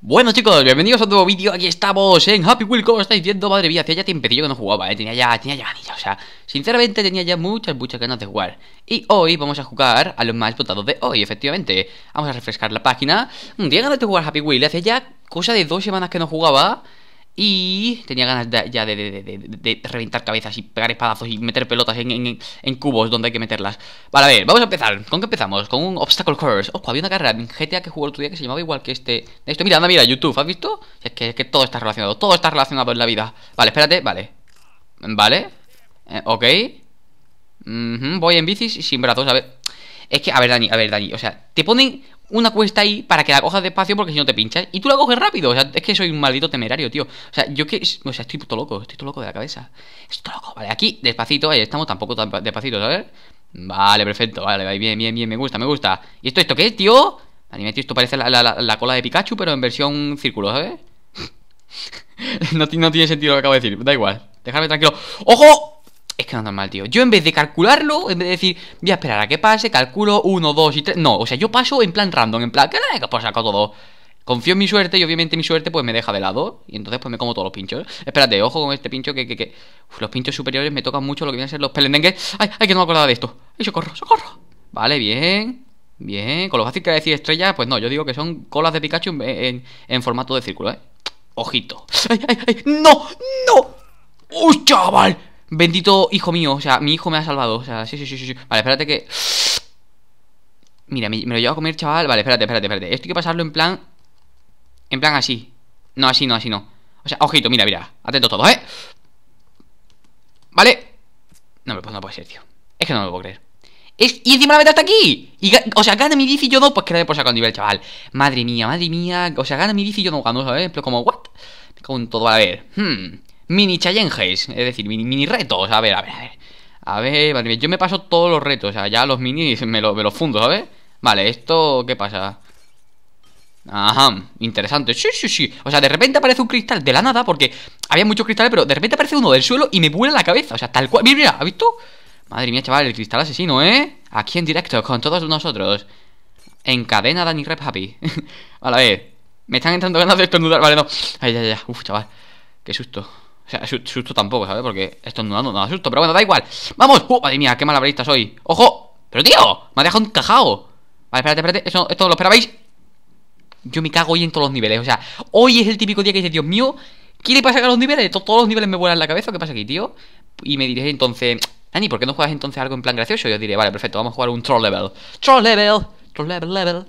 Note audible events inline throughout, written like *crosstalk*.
Bueno chicos, bienvenidos a nuevo vídeo, aquí estamos en Happy Wheel, como estáis viendo, madre mía, hacía ya tiempo que no jugaba, eh, tenía ya, tenía ya o sea, sinceramente tenía ya muchas, muchas ganas de jugar. Y hoy vamos a jugar a los más votados de hoy, efectivamente, vamos a refrescar la página, día mm, ganas de jugar Happy Wheel, hace ya cosa de dos semanas que no jugaba, y tenía ganas ya de, reventar cabezas y pegar espadazos y meter pelotas en, cubos donde hay que meterlas. Vale, a ver, vamos a empezar. ¿Con qué empezamos? Con un Obstacle Course. Ojo, había una carrera en GTA que jugó el otro día que se llamaba igual que este. Esto, mira, anda, mira, YouTube, ¿has visto? Es que, todo está relacionado, todo está relacionado en la vida. Vale, espérate, vale. Vale. Eh, ok. voy en bicis y sin brazos, a ver. Es que, a ver, Dani, a ver, Dani, o sea, te ponen una cuesta ahí para que la cojas despacio porque si no te pinchas y tú la coges rápido. O sea, es que soy un maldito temerario, tío. O sea, yo que. O sea, estoy puto loco, estoy todo loco de la cabeza. Estoy loco, vale. Aquí, despacito, ahí estamos tampoco tan despacito, ¿sabes? Vale, perfecto, vale, bien, bien, bien, me gusta, me gusta. ¿Y esto, esto qué es, tío? Anime, tío, esto parece la, cola de Pikachu, pero en versión círculo, ¿sabes? *laughs* no, no tiene sentido lo que acabo de decir, da igual. Déjame tranquilo. ¡Ojo! Es que no es normal, tío. Yo en vez de calcularlo, en vez de decir, voy a esperar a que pase, calculo 1, 2 y 3. No, o sea, yo paso en plan random, en plan, que pasa pues saco todo. Confío en mi suerte y obviamente mi suerte pues me deja de lado. Y entonces pues me como todos los pinchos. Espérate, ojo con este pincho que, que, que... Uf, los pinchos superiores me tocan mucho lo que vienen a ser los pelendengues. Ay, ay, que no me acordaba de esto. Ay, socorro, socorro. Vale, bien. Bien. Con lo fácil que decir estrellas, pues no, yo digo que son colas de Pikachu en, en formato de círculo, ¿eh? Ojito. ¡Ay, ay, ay! ¡No! ¡No! ¡Uy, chaval! Bendito hijo mío, o sea, mi hijo me ha salvado. O sea, sí, sí, sí, sí. Vale, espérate que. Mira, me, lo llevo a comer, chaval. Vale, espérate, espérate, espérate. Esto hay que pasarlo en plan. En plan así. No, así no, así no. O sea, ojito, mira, mira. atento todo, ¿eh? Vale. No, pues no puede ser, tío. Es que no me lo puedo creer. Es, y encima la meta está aquí. Y, o sea, gana mi bici y yo no, pues que por sacar un nivel, chaval. Madre mía, madre mía. O sea, gana mi bici y yo no gano, ¿sabes? Pero como, ¿what? Con todo, a ver. Hmm mini challenges, es decir, mini, retos. A ver, a ver, a ver. A ver, yo me paso todos los retos, o sea, ya los mini *laughs* me, lo, me los fundo, ¿sabes? Vale, esto, ¿qué pasa? Ajá, interesante. Sí, sí, sí. O sea, de repente aparece un cristal de la nada, porque había muchos cristales, pero de repente aparece uno del suelo y me vuela la cabeza. O sea, tal cual. Mira, mira, ¿has visto? Madre mía, chaval, el cristal asesino, ¿eh? Aquí en directo, con todos nosotros. En cadena Danny Rep Happy. *laughs* vale, a ver. Me están entrando ganas de estornudar. Vale, no. Ay, ay, ay. Uf, chaval. Qué susto. O sea, susto tampoco, ¿sabes? Porque esto no, no da susto. Pero bueno, da igual. ¡Vamos! ¡Uh! Madre mía, qué malabarista soy. ¡Ojo! ¡Pero tío! Me ha dejado encajado. Vale, espérate, espérate. esto lo esperabais. Yo me cago hoy en todos los niveles. O sea, hoy es el típico día que dice Dios mío, ¿qué le pasa a los niveles? Todos los niveles me vuelan la cabeza. ¿Qué pasa aquí, tío? Y me diréis entonces, Dani, ¿por qué no juegas entonces algo en plan gracioso? Yo diré, vale, perfecto, vamos a jugar un troll level. Troll level. Troll level level.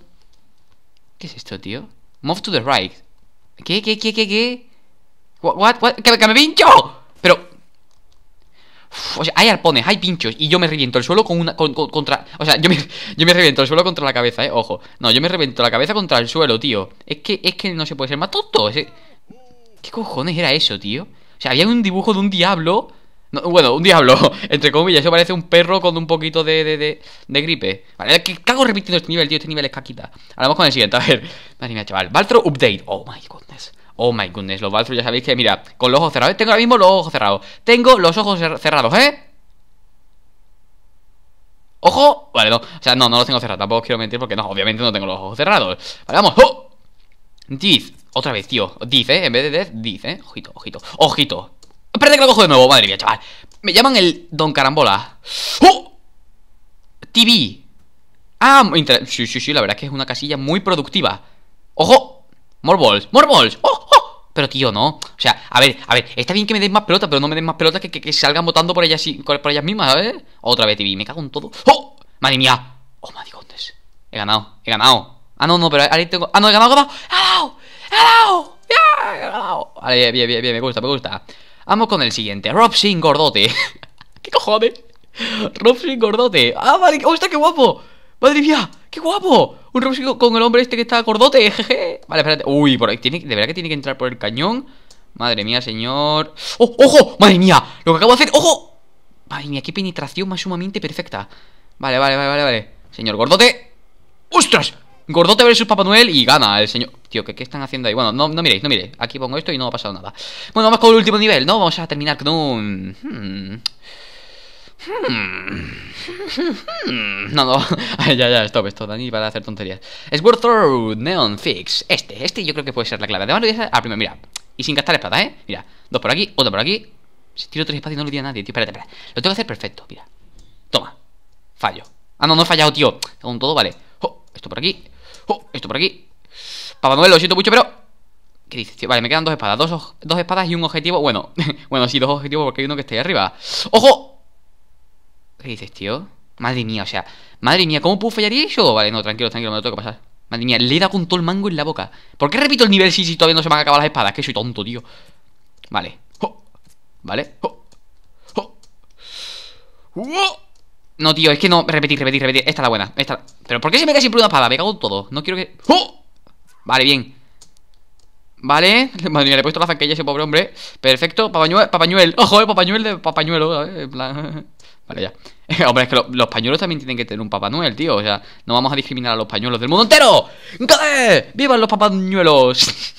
¿Qué es esto, tío? Move to the right. ¿Qué, qué, qué, qué, qué? What, what, ¿Que, me pincho! Pero... o sea, hay arpones, hay pinchos Y yo me reviento el suelo con una, contra... O sea, yo me, reviento el suelo contra la cabeza, eh Ojo, no, yo me reviento la cabeza contra el suelo, tío Es que, es que no se puede ser más tonto ¿Qué cojones era eso, tío? O sea, había un dibujo de un diablo bueno, un diablo, *laughs* entre comillas, eso parece un perro con un poquito de, de, de, gripe. Vale, qué cago repitiendo este nivel, tío, este nivel es caquita. Ahora vamos con el siguiente, a ver. Madre mía, chaval. Valtro Update. Oh my goodness. Oh my goodness, los Valtru ya sabéis que, mira, con los ojos cerrados. ¿eh? Tengo ahora mismo los ojos cerrados. Tengo los ojos cerrados, ¿eh? ¡Ojo! Vale, no. O sea, no, no los tengo cerrados. Tampoco os quiero mentir porque no, obviamente no tengo los ojos cerrados. Vale, vamos. ¡Oh! Diz. Otra vez, tío. Dice, ¿eh? En vez de death, diz, ¿eh? Ojito, ojito. ¡Ojito! Espérate que lo cojo de nuevo. Madre mía, chaval. Me llaman el Don Carambola. ¡Oh! TV. Ah, sí, sí, sí. La verdad es que es una casilla muy productiva. ¡Ojo! More balls. ¡More balls! ¡Oh! Pero tío, no. O sea, a ver, a ver, está bien que me den más pelotas pero no me den más pelotas que, que, salgan votando por ellas, por ellas mismas, ver Otra vez, TV, me cago en todo. ¡Oh! ¡Madre mía! ¡Oh, contes. He ganado, he ganado. Ah, no, no, pero ahí tengo. Ah, no, he ganado, he ganado. ¡He ganado! ¡He ganado! ¡He ganado! Vale, bien, bien, bien, me gusta, me gusta. Vamos con el siguiente. Robsin Gordote. *laughs* ¿Qué cojones? Robsin Gordote. ¡Ah, vale! está, qué guapo! ¡Madre mía! ¡Qué guapo! Un Robsy con el hombre este que está gordote, *laughs* jeje. Vale, espérate. Uy, por ahí tiene, de verdad que tiene que entrar por el cañón. Madre mía, señor. ¡Oh, ojo! ¡Madre mía! Lo que acabo de hacer, ¡ojo! Madre mía, qué penetración más sumamente perfecta. Vale, vale, vale, vale, vale. Señor gordote. ¡Ostras! Gordote versus Papá Noel y gana el señor. Tío, ¿qué, ¿qué, están haciendo ahí? Bueno, no, no miréis, no miréis. Aquí pongo esto y no ha pasado nada. Bueno, vamos con el último nivel, ¿no? Vamos a terminar con un. Hmm, Hmm. *laughs* No, no. *laughs* ya, ya, stop, esto, Dani, para hacer tonterías. es Throw, Neon Fix. Este, este yo creo que puede ser la clave. Además, lo voy a hacer. Ah, primero, mira. Y sin gastar espadas, ¿eh? Mira, dos por aquí, otro por aquí. Si tiro tres espadas y no lo diría a nadie, tío. Espérate, espérate. Lo tengo que hacer perfecto, mira. Toma. Fallo. Ah, no, no he fallado, tío. un todo, vale. esto por aquí. esto por aquí. Papá Noel, lo siento mucho, pero ¿Qué dices, tío? Vale, me quedan dos espadas. Dos, dos espadas y un objetivo. Bueno, *laughs* bueno, sí, dos objetivos porque hay uno que está ahí arriba. ¡Ojo! ¿Qué dices, tío? Madre mía, o sea, madre mía, ¿cómo puedo fallar eso? Vale, no, tranquilo, tranquilo, me lo tengo que pasar. Madre mía, le he dado con todo el mango en la boca. ¿Por qué repito el nivel si, si todavía no se me han acabado las espadas? Que soy tonto, tío. Vale. Vale. No, tío, es que no. Repetir, repetir, repetir. Esta es la buena. Esta... Pero ¿por qué se me cae siempre una espada? Me cago en todo. No quiero que. Vale, bien. Vale, madre mía, le he puesto la zanquilla a ese pobre hombre. Perfecto, papañuel, papañuel. Ojo, eh, papañuel de papañuelo, eh, En plan. Vale, ya. *laughs* Hombre, es que los pañuelos también tienen que tener un Papá Noel, tío. O sea, no vamos a discriminar a los pañuelos del mundo entero. ¡Vivan los papañuelos! *laughs*